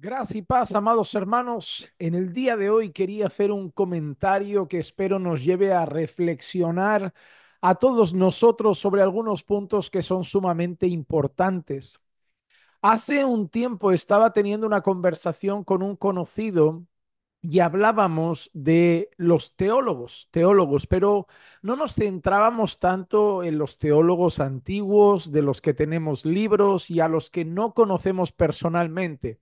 Gracias y paz, amados hermanos. En el día de hoy quería hacer un comentario que espero nos lleve a reflexionar a todos nosotros sobre algunos puntos que son sumamente importantes. Hace un tiempo estaba teniendo una conversación con un conocido y hablábamos de los teólogos, teólogos, pero no nos centrábamos tanto en los teólogos antiguos, de los que tenemos libros y a los que no conocemos personalmente.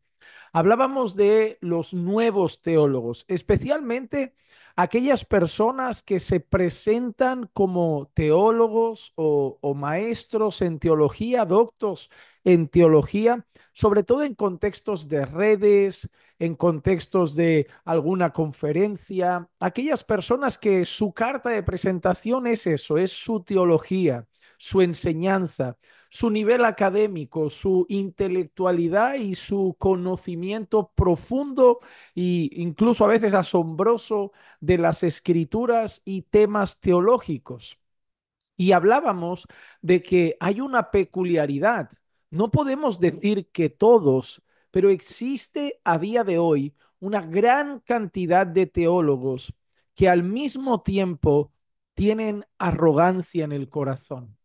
Hablábamos de los nuevos teólogos, especialmente aquellas personas que se presentan como teólogos o, maestros en teología, doctos en teología, sobre todo en contextos de redes, en contextos de alguna conferencia, aquellas personas que su carta de presentación es eso, es su teología, su enseñanza, su nivel académico, su intelectualidad y su conocimiento profundo e incluso a veces asombroso de las escrituras y temas teológicos. Y hablábamos de que hay una peculiaridad. No podemos decir que todos, pero existe a día de hoy una gran cantidad de teólogos que al mismo tiempo tienen arrogancia en el corazón.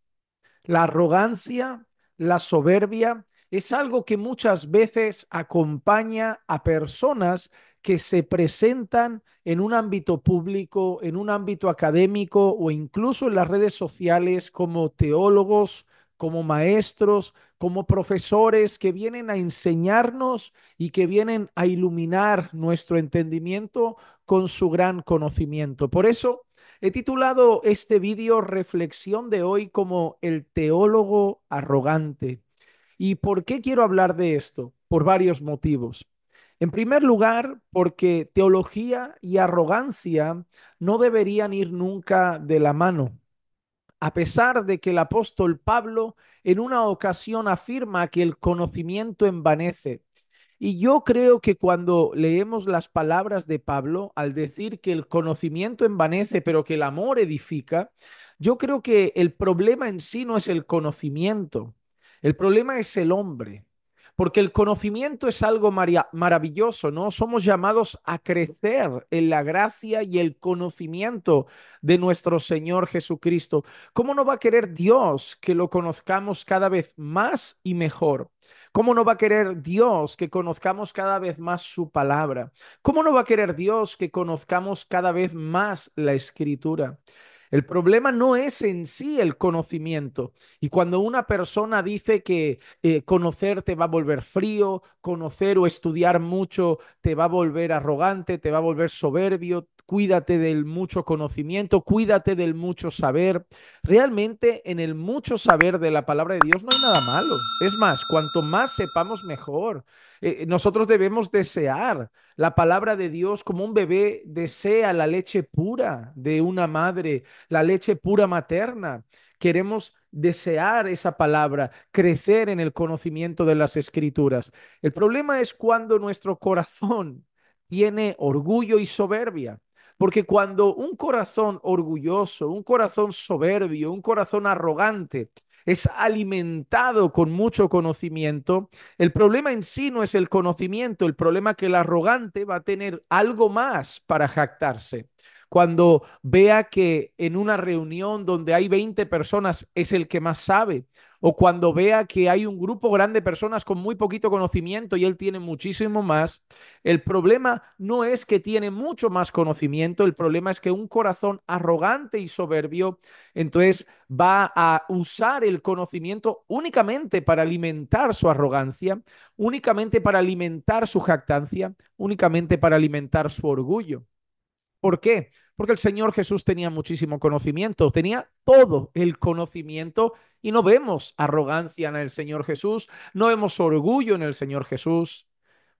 La arrogancia, la soberbia, es algo que muchas veces acompaña a personas que se presentan en un ámbito público, en un ámbito académico o incluso en las redes sociales como teólogos, como maestros, como profesores que vienen a enseñarnos y que vienen a iluminar nuestro entendimiento con su gran conocimiento. Por eso He titulado este vídeo Reflexión de hoy como El teólogo arrogante. ¿Y por qué quiero hablar de esto? Por varios motivos. En primer lugar, porque teología y arrogancia no deberían ir nunca de la mano. A pesar de que el apóstol Pablo en una ocasión afirma que el conocimiento envanece y yo creo que cuando leemos las palabras de Pablo, al decir que el conocimiento envanece, pero que el amor edifica, yo creo que el problema en sí no es el conocimiento, el problema es el hombre. Porque el conocimiento es algo maravilloso, ¿no? Somos llamados a crecer en la gracia y el conocimiento de nuestro Señor Jesucristo. ¿Cómo no va a querer Dios que lo conozcamos cada vez más y mejor? ¿Cómo no va a querer Dios que conozcamos cada vez más su palabra? ¿Cómo no va a querer Dios que conozcamos cada vez más la escritura? El problema no es en sí el conocimiento. Y cuando una persona dice que eh, conocer te va a volver frío, conocer o estudiar mucho te va a volver arrogante, te va a volver soberbio, cuídate del mucho conocimiento, cuídate del mucho saber. Realmente en el mucho saber de la palabra de Dios no hay nada malo. Es más, cuanto más sepamos, mejor. Eh, eh, nosotros debemos desear la palabra de Dios como un bebé desea la leche pura de una madre, la leche pura materna. Queremos desear esa palabra, crecer en el conocimiento de las escrituras. El problema es cuando nuestro corazón tiene orgullo y soberbia. Porque cuando un corazón orgulloso, un corazón soberbio, un corazón arrogante es alimentado con mucho conocimiento, el problema en sí no es el conocimiento, el problema es que el arrogante va a tener algo más para jactarse. Cuando vea que en una reunión donde hay 20 personas es el que más sabe, o cuando vea que hay un grupo grande de personas con muy poquito conocimiento y él tiene muchísimo más, el problema no es que tiene mucho más conocimiento, el problema es que un corazón arrogante y soberbio, entonces va a usar el conocimiento únicamente para alimentar su arrogancia, únicamente para alimentar su jactancia, únicamente para alimentar su orgullo. ¿Por qué? Porque el Señor Jesús tenía muchísimo conocimiento, tenía todo el conocimiento y no vemos arrogancia en el Señor Jesús, no vemos orgullo en el Señor Jesús.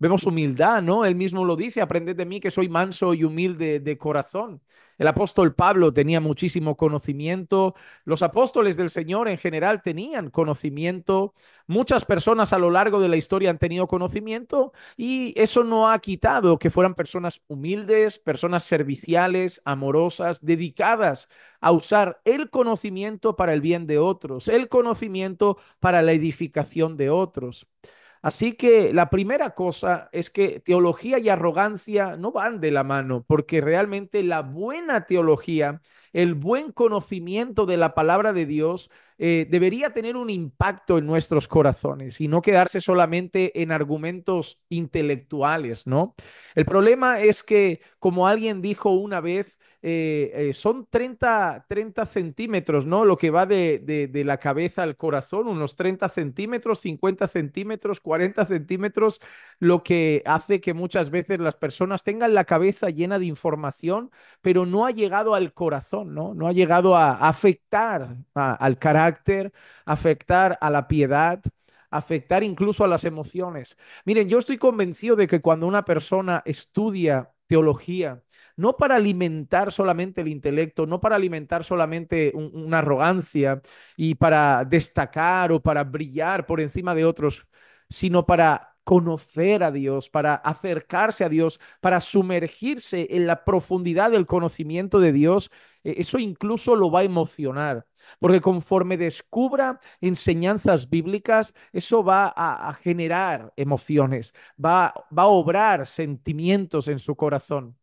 Vemos humildad, ¿no? Él mismo lo dice, aprended de mí que soy manso y humilde de corazón. El apóstol Pablo tenía muchísimo conocimiento, los apóstoles del Señor en general tenían conocimiento, muchas personas a lo largo de la historia han tenido conocimiento y eso no ha quitado que fueran personas humildes, personas serviciales, amorosas, dedicadas a usar el conocimiento para el bien de otros, el conocimiento para la edificación de otros. Así que la primera cosa es que teología y arrogancia no van de la mano, porque realmente la buena teología, el buen conocimiento de la palabra de Dios, eh, debería tener un impacto en nuestros corazones y no quedarse solamente en argumentos intelectuales, ¿no? El problema es que, como alguien dijo una vez, eh, eh, son 30, centímetros, ¿no? Lo que va de, la cabeza al corazón, unos 30 centímetros, 50 centímetros, 40 centímetros, lo que hace que muchas veces las personas tengan la cabeza llena de información, pero no ha llegado al corazón, ¿no? No ha llegado a afectar al carácter, afectar a la piedad afectar incluso a las emociones. Miren, yo estoy convencido de que cuando una persona estudia teología, no para alimentar solamente el intelecto, no para alimentar solamente una arrogancia y para destacar o para brillar por encima de otros, sino para conocer a Dios, para acercarse a Dios, para sumergirse en la profundidad del conocimiento de Dios, eh, eso incluso lo va a emocionar, porque conforme descubra enseñanzas bíblicas, eso va a, generar emociones, va, va a obrar sentimientos en su corazón.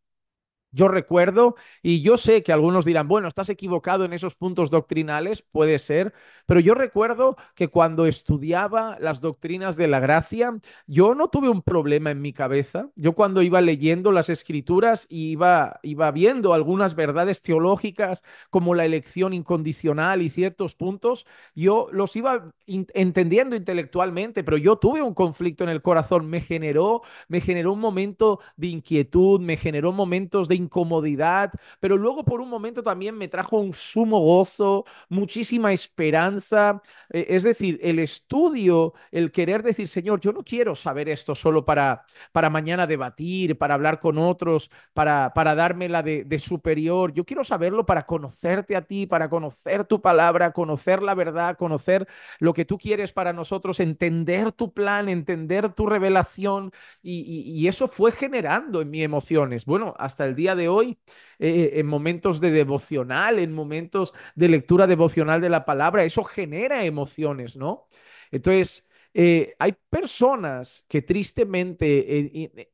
Yo recuerdo, y yo sé que algunos dirán, bueno, estás equivocado en esos puntos doctrinales, puede ser, pero yo recuerdo que cuando estudiaba las doctrinas de la gracia, yo no tuve un problema en mi cabeza. Yo cuando iba leyendo las escrituras iba, iba viendo algunas verdades teológicas como la elección incondicional y ciertos puntos, yo los iba entendiendo intelectualmente, pero yo tuve un conflicto en el corazón, me generó, me generó un momento de inquietud, me generó momentos de incomodidad, pero luego por un momento también me trajo un sumo gozo, muchísima esperanza. Eh, es decir, el estudio, el querer decir, Señor, yo no quiero saber esto solo para, para mañana debatir, para hablar con otros, para, para dármela de, superior. Yo quiero saberlo para conocerte a ti, para conocer tu palabra, conocer la verdad, conocer lo que tú quieres para nosotros, entender tu plan, entender tu revelación. y, y eso fue generando en mí emociones. Bueno, hasta el día de hoy, eh, eh, en momentos de devocional, en momentos de lectura devocional de la palabra, eso genera emociones, ¿no? Entonces, eh, hay personas que tristemente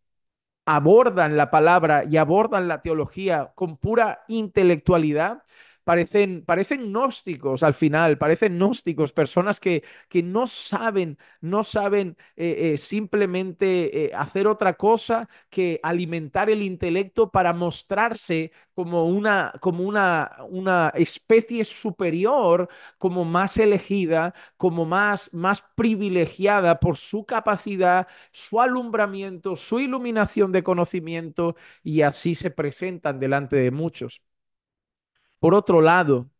abordan la palabra y abordan la teología con pura intelectualidad, parecen, gnósticos al final, parecen gnósticos, personas que, no saben, no saben eh, eh, simplemente eh, hacer otra cosa que alimentar el intelecto para mostrarse como una, como una, una especie superior, como más elegida, como más, más privilegiada por su capacidad, su alumbramiento, su iluminación de conocimiento, y así se presentan delante de muchos. Por otro lado,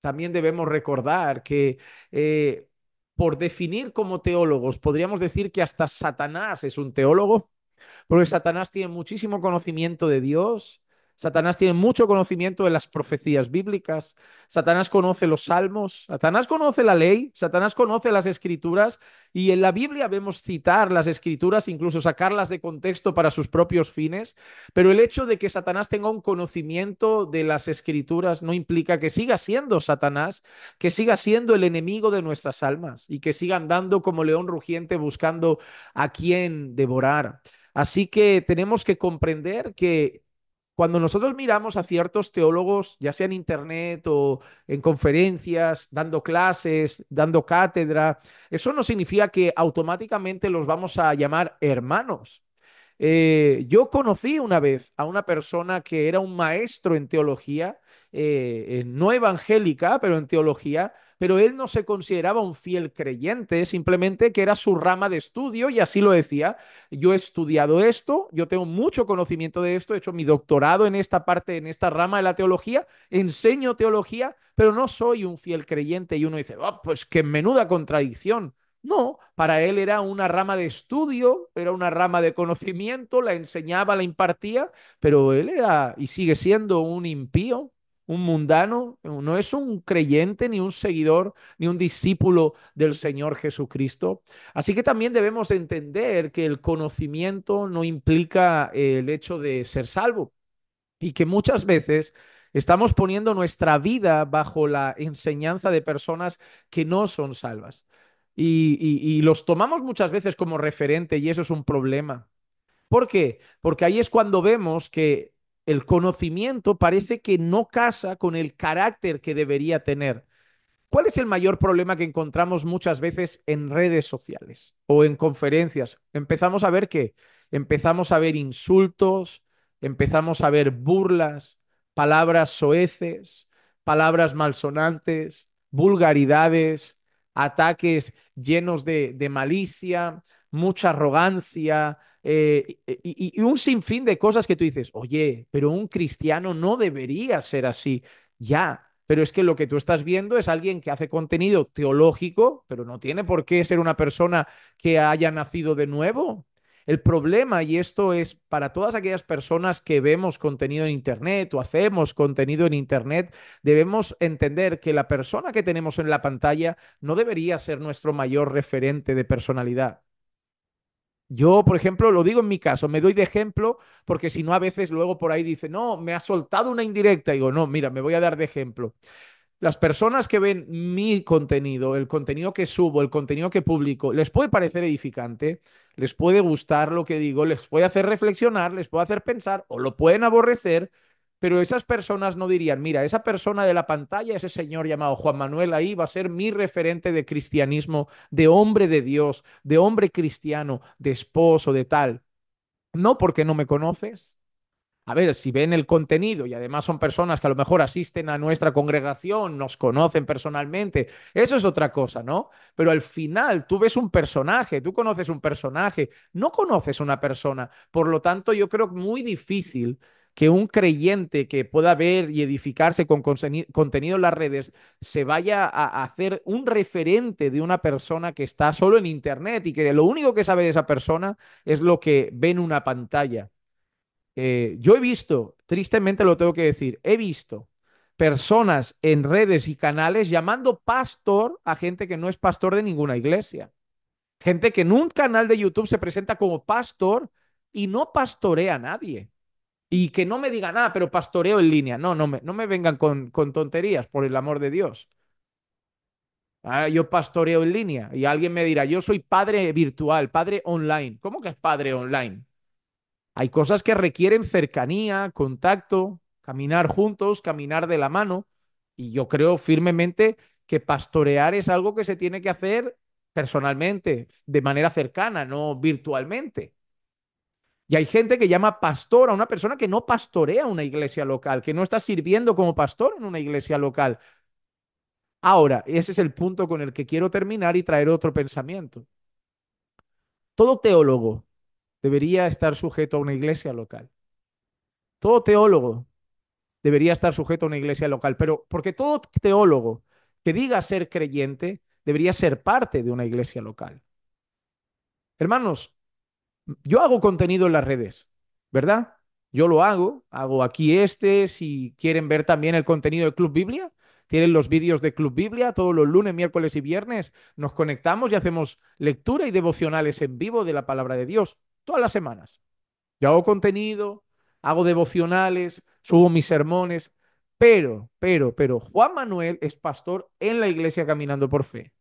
también debemos recordar que eh, por definir como teólogos, podríamos decir que hasta Satanás es un teólogo, porque Satanás tiene muchísimo conocimiento de Dios, Satanás tiene mucho conocimiento de las profecías bíblicas, Satanás conoce los salmos, Satanás conoce la ley, Satanás conoce las escrituras y en la Biblia vemos citar las escrituras, incluso sacarlas de contexto para sus propios fines, pero el hecho de que Satanás tenga un conocimiento de las escrituras no implica que siga siendo Satanás, que siga siendo el enemigo de nuestras almas y que siga andando como león rugiente buscando a quien devorar. Así que tenemos que comprender que cuando nosotros miramos a ciertos teólogos, ya sea en internet o en conferencias, dando clases, dando cátedra, eso no significa que automáticamente los vamos a llamar hermanos. Eh, yo conocí una vez a una persona que era un maestro en teología, eh, no evangélica, pero en teología, pero él no se consideraba un fiel creyente, simplemente que era su rama de estudio y así lo decía. Yo he estudiado esto, yo tengo mucho conocimiento de esto, he hecho mi doctorado en esta parte, en esta rama de la teología, enseño teología, pero no soy un fiel creyente. Y uno dice, oh, pues qué menuda contradicción. No, para él era una rama de estudio, era una rama de conocimiento, la enseñaba, la impartía, pero él era y sigue siendo un impío, un mundano, no es un creyente, ni un seguidor, ni un discípulo del Señor Jesucristo. Así que también debemos entender que el conocimiento no implica el hecho de ser salvo y que muchas veces estamos poniendo nuestra vida bajo la enseñanza de personas que no son salvas. Y, los tomamos muchas veces como referente y eso es un problema. ¿Por qué? Porque ahí es cuando vemos que el conocimiento parece que no casa con el carácter que debería tener. ¿Cuál es el mayor problema que encontramos muchas veces en redes sociales o en conferencias? Empezamos a ver que empezamos a ver insultos, empezamos a ver burlas, palabras soeces, palabras malsonantes, vulgaridades, ataques llenos de, de malicia, mucha arrogancia eh, y, y, un sinfín de cosas que tú dices, oye, pero un cristiano no debería ser así, ya. Pero es que lo que tú estás viendo es alguien que hace contenido teológico, pero no tiene por qué ser una persona que haya nacido de nuevo. El problema, y esto es para todas aquellas personas que vemos contenido en Internet o hacemos contenido en Internet, debemos entender que la persona que tenemos en la pantalla no debería ser nuestro mayor referente de personalidad. Yo, por ejemplo, lo digo en mi caso, me doy de ejemplo porque si no a veces luego por ahí dice, no, me ha soltado una indirecta. Y digo, no, mira, me voy a dar de ejemplo. Las personas que ven mi contenido, el contenido que subo, el contenido que publico, les puede parecer edificante, les puede gustar lo que digo, les puede hacer reflexionar, les puede hacer pensar o lo pueden aborrecer, pero esas personas no dirían, mira, esa persona de la pantalla, ese señor llamado Juan Manuel ahí va a ser mi referente de cristianismo, de hombre de Dios, de hombre cristiano, de esposo, de tal. No porque no me conoces, a ver, si ven el contenido y además son personas que a lo mejor asisten a nuestra congregación, nos conocen personalmente, eso es otra cosa, ¿no? Pero al final tú ves un personaje, tú conoces un personaje, no conoces una persona. Por lo tanto, yo creo muy difícil que un creyente que pueda ver y edificarse con contenido en las redes se vaya a hacer un referente de una persona que está solo en Internet y que lo único que sabe de esa persona es lo que ve en una pantalla. Eh, yo he visto, tristemente lo tengo que decir, he visto personas en redes y canales llamando pastor a gente que no es pastor de ninguna iglesia. Gente que en un canal de YouTube se presenta como pastor y no pastorea a nadie. Y que no me diga nada, pero pastoreo en línea. No, no me, no me vengan con, con tonterías, por el amor de Dios. Ah, yo pastoreo en línea y alguien me dirá, yo soy padre virtual, padre online. ¿Cómo que es padre online? Hay cosas que requieren cercanía, contacto, caminar juntos, caminar de la mano. Y yo creo firmemente que pastorear es algo que se tiene que hacer personalmente, de manera cercana, no virtualmente. Y hay gente que llama pastor a una persona que no pastorea una iglesia local, que no está sirviendo como pastor en una iglesia local. Ahora, ese es el punto con el que quiero terminar y traer otro pensamiento. Todo teólogo debería estar sujeto a una iglesia local. Todo teólogo debería estar sujeto a una iglesia local, pero porque todo teólogo que diga ser creyente debería ser parte de una iglesia local. Hermanos, yo hago contenido en las redes, ¿verdad? Yo lo hago, hago aquí este, si quieren ver también el contenido de Club Biblia, tienen los vídeos de Club Biblia, todos los lunes, miércoles y viernes nos conectamos y hacemos lectura y devocionales en vivo de la palabra de Dios, todas las semanas. Yo hago contenido, hago devocionales, subo mis sermones, pero, pero, pero Juan Manuel es pastor en la iglesia Caminando por Fe.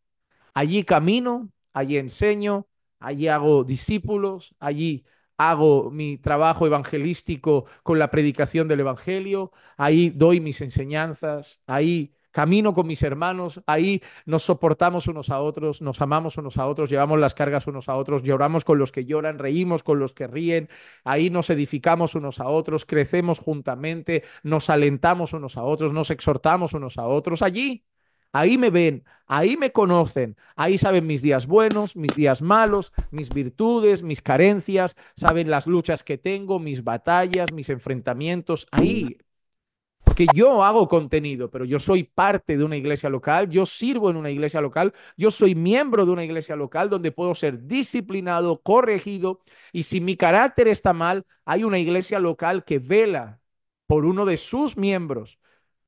Allí camino, allí enseño, allí hago discípulos, allí hago mi trabajo evangelístico con la predicación del Evangelio, ahí doy mis enseñanzas, ahí camino con mis hermanos, ahí nos soportamos unos a otros, nos amamos unos a otros, llevamos las cargas unos a otros, lloramos con los que lloran, reímos con los que ríen, ahí nos edificamos unos a otros, crecemos juntamente, nos alentamos unos a otros, nos exhortamos unos a otros, allí Ahí me ven, ahí me conocen, ahí saben mis días buenos, mis días malos, mis virtudes, mis carencias, saben las luchas que tengo, mis batallas, mis enfrentamientos, ahí. Porque yo hago contenido, pero yo soy parte de una iglesia local, yo sirvo en una iglesia local, yo soy miembro de una iglesia local donde puedo ser disciplinado, corregido, y si mi carácter está mal, hay una iglesia local que vela por uno de sus miembros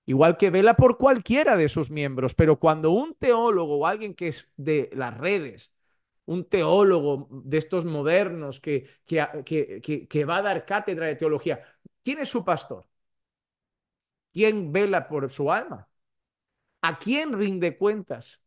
igual que vela por cualquiera de sus miembros, pero cuando un teólogo o alguien que es de las redes, un teólogo de estos modernos que, que va a dar cátedra de teología, ¿quién es su pastor? ¿Quién vela por su alma? ¿A quién rinde cuentas?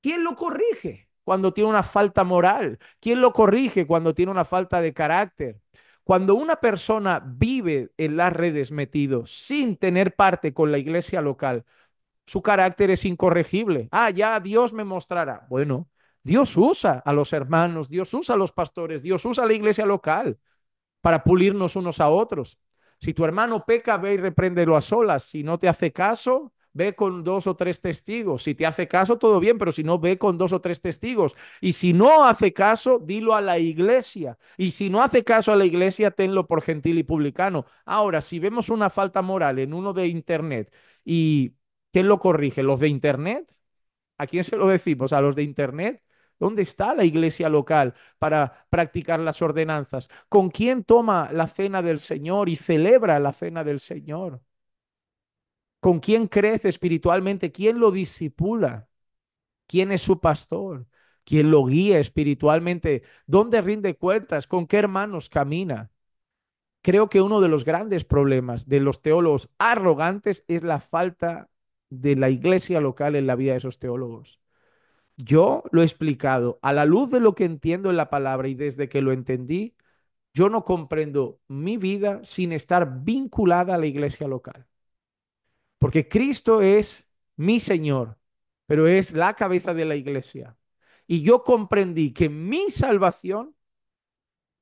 ¿Quién lo corrige cuando tiene una falta moral? ¿Quién lo corrige cuando tiene una falta de carácter? Cuando una persona vive en las redes metido sin tener parte con la iglesia local, su carácter es incorregible. Ah, ya Dios me mostrará. Bueno, Dios usa a los hermanos, Dios usa a los pastores, Dios usa a la iglesia local para pulirnos unos a otros. Si tu hermano peca, ve y repréndelo a solas. Si no te hace caso, ve con dos o tres testigos. Si te hace caso, todo bien, pero si no, ve con dos o tres testigos. Y si no hace caso, dilo a la iglesia. Y si no hace caso a la iglesia, tenlo por gentil y publicano. Ahora, si vemos una falta moral en uno de Internet y ¿quién lo corrige? ¿Los de Internet? ¿A quién se lo decimos? ¿A los de Internet? ¿Dónde está la iglesia local para practicar las ordenanzas? ¿Con quién toma la cena del Señor y celebra la cena del Señor? ¿Con quién crece espiritualmente? ¿Quién lo disipula? ¿Quién es su pastor? ¿Quién lo guía espiritualmente? ¿Dónde rinde cuentas? ¿Con qué hermanos camina? Creo que uno de los grandes problemas de los teólogos arrogantes es la falta de la iglesia local en la vida de esos teólogos. Yo lo he explicado a la luz de lo que entiendo en la palabra y desde que lo entendí, yo no comprendo mi vida sin estar vinculada a la iglesia local. Porque Cristo es mi Señor, pero es la cabeza de la iglesia. Y yo comprendí que mi salvación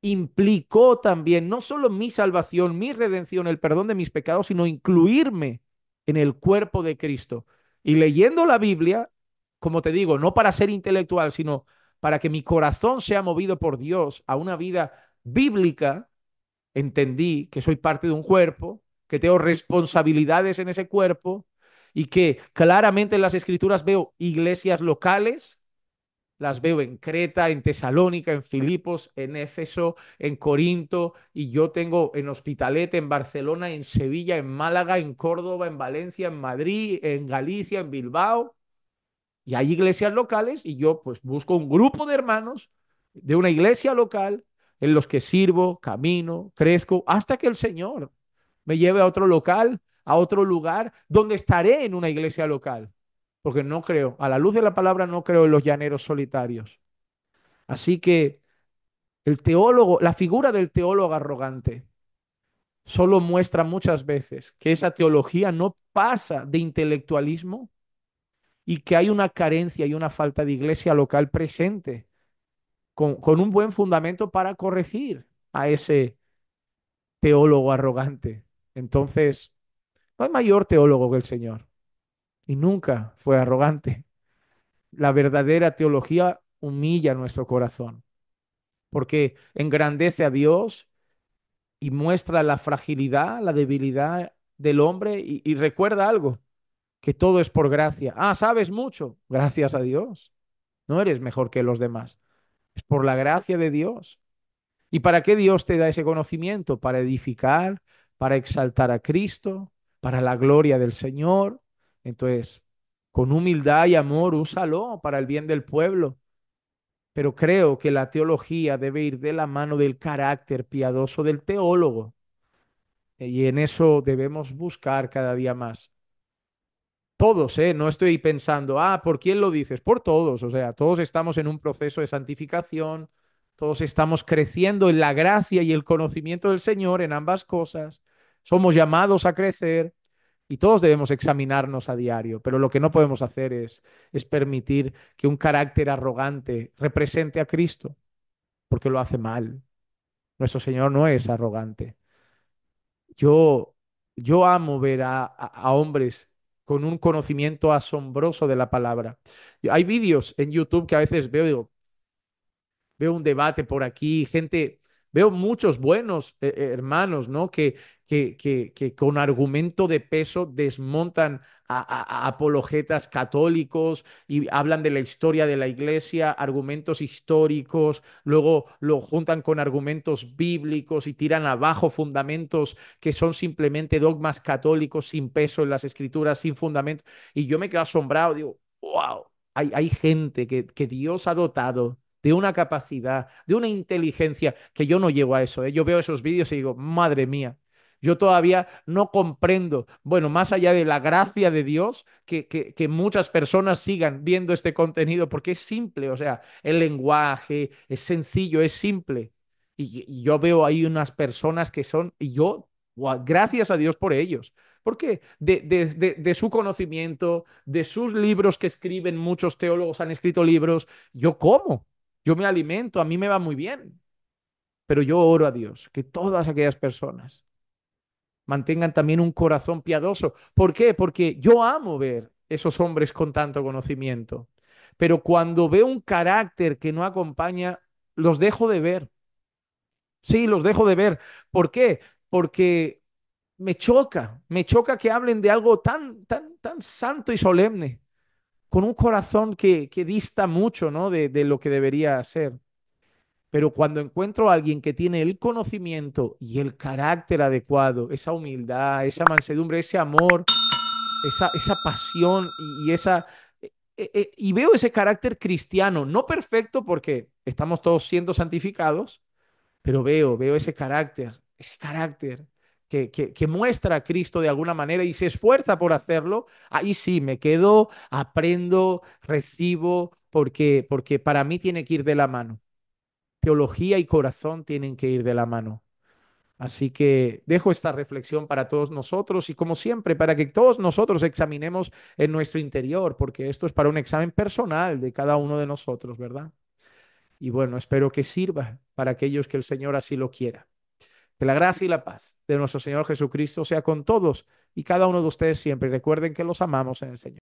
implicó también no solo mi salvación, mi redención, el perdón de mis pecados, sino incluirme en el cuerpo de Cristo. Y leyendo la Biblia, como te digo, no para ser intelectual, sino para que mi corazón sea movido por Dios a una vida bíblica, entendí que soy parte de un cuerpo, que tengo responsabilidades en ese cuerpo y que claramente en las escrituras veo iglesias locales, las veo en Creta, en Tesalónica, en Filipos, en Éfeso, en Corinto, y yo tengo en Hospitalet, en Barcelona, en Sevilla, en Málaga, en Córdoba, en Valencia, en Madrid, en Galicia, en Bilbao. Y hay iglesias locales y yo pues busco un grupo de hermanos de una iglesia local en los que sirvo, camino, crezco, hasta que el Señor me lleve a otro local, a otro lugar, donde estaré en una iglesia local. Porque no creo, a la luz de la palabra, no creo en los llaneros solitarios. Así que el teólogo, la figura del teólogo arrogante, solo muestra muchas veces que esa teología no pasa de intelectualismo y que hay una carencia y una falta de iglesia local presente, con, con un buen fundamento para corregir a ese teólogo arrogante. Entonces, no hay mayor teólogo que el Señor. Y nunca fue arrogante. La verdadera teología humilla nuestro corazón, porque engrandece a Dios y muestra la fragilidad, la debilidad del hombre y, recuerda algo, que todo es por gracia. Ah, sabes mucho, gracias a Dios. No eres mejor que los demás. Es por la gracia de Dios. ¿Y para qué Dios te da ese conocimiento? Para edificar, para exaltar a Cristo, para la gloria del Señor. Entonces, con humildad y amor, úsalo para el bien del pueblo. Pero creo que la teología debe ir de la mano del carácter piadoso del teólogo. Eh, y en eso debemos buscar cada día más. Todos, ¿eh? No estoy pensando, ah, ¿por quién lo dices? Por todos. O sea, todos estamos en un proceso de santificación, todos estamos creciendo en la gracia y el conocimiento del Señor en ambas cosas. Somos llamados a crecer y todos debemos examinarnos a diario, pero lo que no podemos hacer es, permitir que un carácter arrogante represente a Cristo, porque lo hace mal. Nuestro Señor no es arrogante. Yo, yo amo ver a, hombres con un conocimiento asombroso de la palabra. Hay vídeos en YouTube que a veces veo, veo un debate por aquí, gente Veo muchos buenos eh, eh, hermanos, ¿no? Que, que, que, con argumento de peso desmontan a, apologetas católicos y hablan de la historia de la iglesia, argumentos históricos, luego lo juntan con argumentos bíblicos y tiran abajo fundamentos que son simplemente dogmas católicos sin peso en las escrituras, sin fundamento. Y yo me quedo asombrado, digo, wow, hay, gente que, que Dios ha dotado de una capacidad, de una inteligencia, que yo no llego a eso. ¿eh? Yo veo esos vídeos y digo, madre mía, yo todavía no comprendo, bueno, más allá de la gracia de Dios, que, muchas personas sigan viendo este contenido porque es simple, o sea, el lenguaje es sencillo, es simple. Y, yo veo ahí unas personas que son, y yo, gracias a Dios por ellos. Porque de, de, de su conocimiento, de sus libros que escriben, muchos teólogos han escrito libros, yo como, yo me alimento, a mí me va muy bien. Pero yo oro a Dios que todas aquellas personas mantengan también un corazón piadoso. ¿Por qué? Porque yo amo ver esos hombres con tanto conocimiento. Pero cuando veo un carácter que no acompaña, los dejo de ver. Sí, los dejo de ver. ¿Por qué? Porque me choca, me choca que hablen de algo tan, tan, tan santo y solemne con un corazón que, dista mucho ¿no? de, lo que debería ser. Pero cuando encuentro a alguien que tiene el conocimiento y el carácter adecuado, esa humildad, esa mansedumbre, ese amor, esa, esa pasión y, esa... E, e, e, y veo ese carácter cristiano, no perfecto porque estamos todos siendo santificados, pero veo, veo ese carácter, ese carácter que, muestra a Cristo de alguna manera y se esfuerza por hacerlo, ahí sí me quedo, aprendo, recibo, porque, porque para mí tiene que ir de la mano. Teología y corazón tienen que ir de la mano. Así que dejo esta reflexión para todos nosotros y como siempre, para que todos nosotros examinemos en nuestro interior, porque esto es para un examen personal de cada uno de nosotros, ¿verdad? Y bueno, espero que sirva para aquellos que el Señor así lo quiera. Que la gracia y la paz de nuestro Señor Jesucristo sea con todos y cada uno de ustedes siempre. Recuerden que los amamos en el Señor.